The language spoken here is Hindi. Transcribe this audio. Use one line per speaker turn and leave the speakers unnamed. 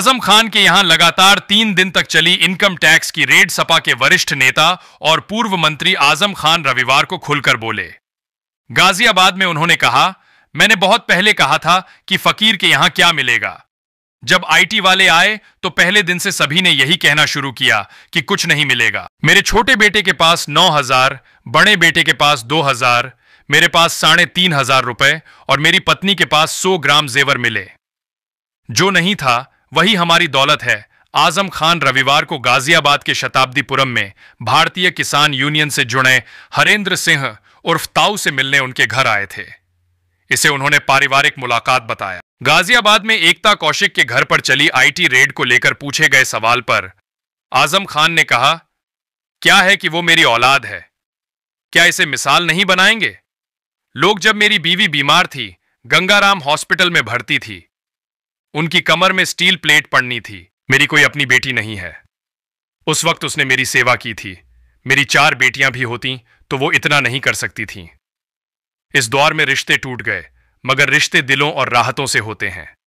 आजम खान के यहां लगातार तीन दिन तक चली इनकम टैक्स की रेड सपा के वरिष्ठ नेता और पूर्व मंत्री आजम खान रविवार को खुलकर बोले गाजियाबाद में उन्होंने कहा मैंने बहुत पहले कहा था कि फकीर के यहां क्या मिलेगा जब आईटी वाले आए तो पहले दिन से सभी ने यही कहना शुरू किया कि कुछ नहीं मिलेगा मेरे छोटे बेटे के पास नौ हजार बड़े बेटे के पास दो हजार मेरे पास साढ़े तीन हजार रुपए और मेरी पत्नी के पास सौ ग्राम जेवर मिले जो नहीं था वही हमारी दौलत है आजम खान रविवार को गाजियाबाद के शताब्दीपुरम में भारतीय किसान यूनियन से जुड़े हरेंद्र सिंह उर्फ ताऊ से मिलने उनके घर आए थे इसे उन्होंने पारिवारिक मुलाकात बताया गाजियाबाद में एकता कौशिक के घर पर चली आईटी रेड को लेकर पूछे गए सवाल पर आजम खान ने कहा क्या है कि वो मेरी औलाद है क्या इसे मिसाल नहीं बनाएंगे लोग जब मेरी बीवी बीमार थी गंगाराम हॉस्पिटल में भर्ती थी उनकी कमर में स्टील प्लेट पड़नी थी मेरी कोई अपनी बेटी नहीं है उस वक्त उसने मेरी सेवा की थी मेरी चार बेटियां भी होती तो वो इतना नहीं कर सकती थीं इस दौर में रिश्ते टूट गए मगर रिश्ते दिलों और राहतों से होते हैं